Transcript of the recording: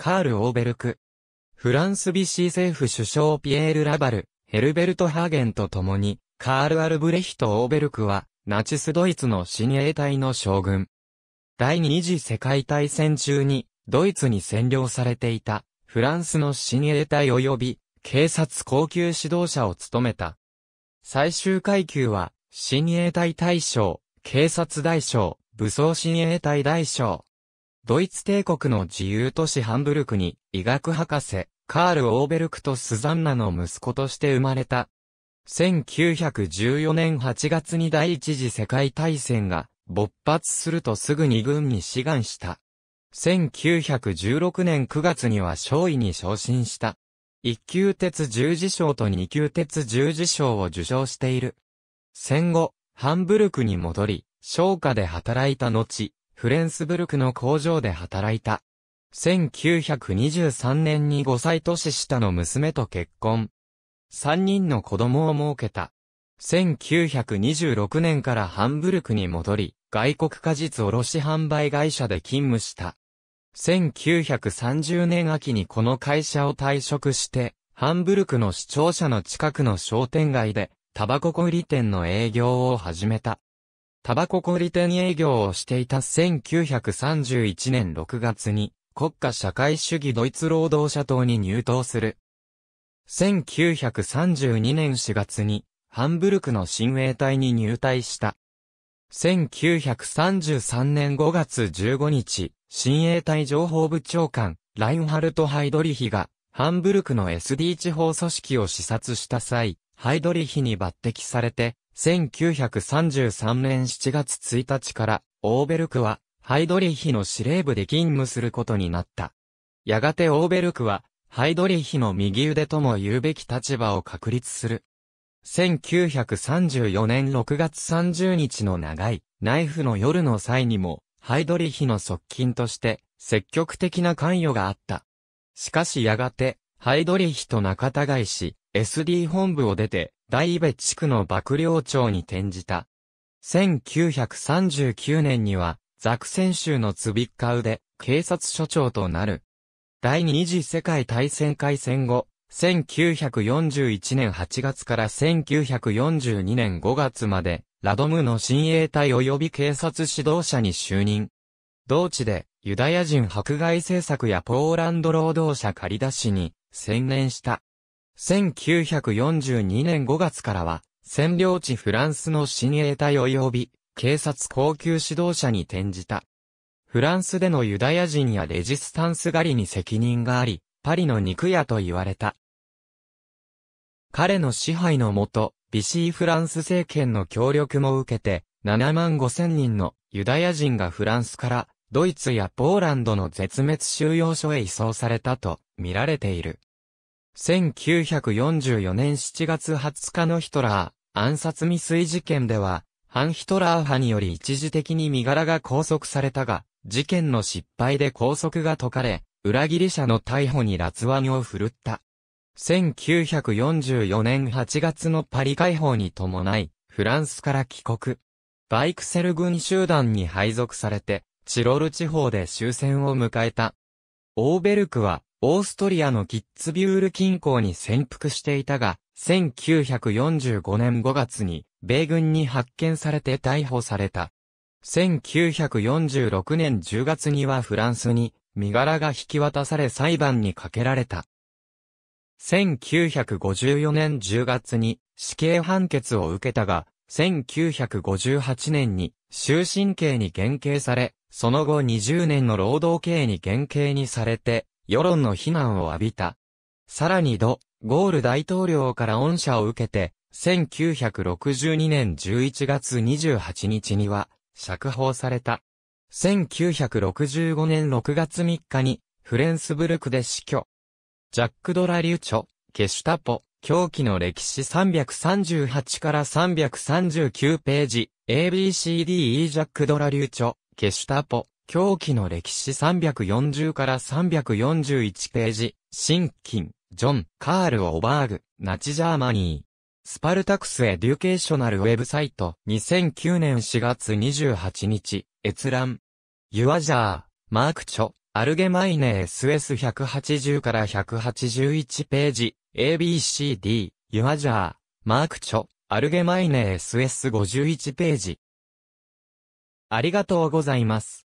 カール・オーベルク。フランス BC 政府首相ピエール・ラバル、ヘルベルト・ハーゲンと共に、カール・アルブレヒト・オーベルクは、ナチスドイツの親衛隊の将軍。第二次世界大戦中に、ドイツに占領されていた、フランスの親衛隊及び、警察高級指導者を務めた。最終階級は、親衛隊大将、警察大将、武装親衛隊大将、ドイツ帝国の自由都市ハンブルクに医学博士、カール・オーベルクとスザンナの息子として生まれた。1914年8月に第一次世界大戦が勃発するとすぐに軍に志願した。1916年9月には少尉に昇進した。一級鉄十字章と二級鉄十字章を受賞している。戦後、ハンブルクに戻り、商家で働いた後、フレンスブルクの工場で働いた。1923年に5歳年下の娘と結婚。3人の子供を設けた。1926年からハンブルクに戻り、外国果実卸販売会社で勤務した。1930年秋にこの会社を退職して、ハンブルクの市庁舎の近くの商店街で、タバコ小売店の営業を始めた。タバコ小売店営業をしていた1931年6月に国家社会主義ドイツ労働者党に入党する。1932年4月にハンブルクの親衛隊に入隊した。1933年5月15日、親衛隊情報部長官、ラインハルト・ハイドリヒが、ハンブルクの SD 地方組織を視察した際、ハイドリヒに抜擢されて、1933年7月1日から、オーベルクは、ハイドリヒの司令部で勤務することになった。やがてオーベルクは、ハイドリヒの右腕とも言うべき立場を確立する。1934年6月30日の長い、ナイフの夜の際にも、ハイドリヒの側近として、積極的な関与があった。しかしやがて、ハイドリヒと仲違いし、SD 本部を出て、大イ部地区の幕僚長に転じた。1939年には、ザクセン州のツビッカウで警察署長となる。第二次世界大戦開戦後、1941年8月から1942年5月まで、ラドムの親衛隊及び警察指導者に就任。同地で、ユダヤ人迫害政策やポーランド労働者借り出しに、専念した。1942年5月からは、占領地フランスの親衛隊及び、警察高級指導者に転じた。フランスでのユダヤ人やレジスタンス狩りに責任があり、パリの肉屋と言われた。彼の支配のもと、ビシーフランス政権の協力も受けて、7万5千人のユダヤ人がフランスからドイツやポーランドの絶滅収容所へ移送されたと見られている。1944年7月20日のヒトラー暗殺未遂事件では、反ヒトラー派により一時的に身柄が拘束されたが、事件の失敗で拘束が解かれ、裏切り者の逮捕に辣腕を振るった。1944年8月のパリ解放に伴い、フランスから帰国。バイクセル軍集団に配属されて、チロル地方で終戦を迎えた。オーベルクは、オーストリアのキッツビュール近郊に潜伏していたが、1945年5月に、米軍に発見されて逮捕された。1946年10月にはフランスに、身柄が引き渡され裁判にかけられた。1954年10月に死刑判決を受けたが、1958年に終身刑に減刑され、その後20年の労働刑に減刑にされて、世論の非難を浴びた。さらにド、ゴール大統領から恩赦を受けて、1962年11月28日には、釈放された。1965年6月3日に、フレンスブルクで死去。ジャック・ドラ・リュチョ、ケシュタポ、狂気の歴史338から339ページ、ABCDE ジャック・ドラ・リュチョ、ケシュタポ。狂気の歴史340から341ページ、新ン、ジョン、カール・オバーグ、ナチジャーマニー。スパルタクスエデュケーショナルウェブサイト、2009年4月28日、閲覧。ユアジャー、マークチョ、アルゲマイネ SS180 から181ページ、ABCD、ユアジャー、マークチョ、アルゲマイネ SS51 ページ。ありがとうございます。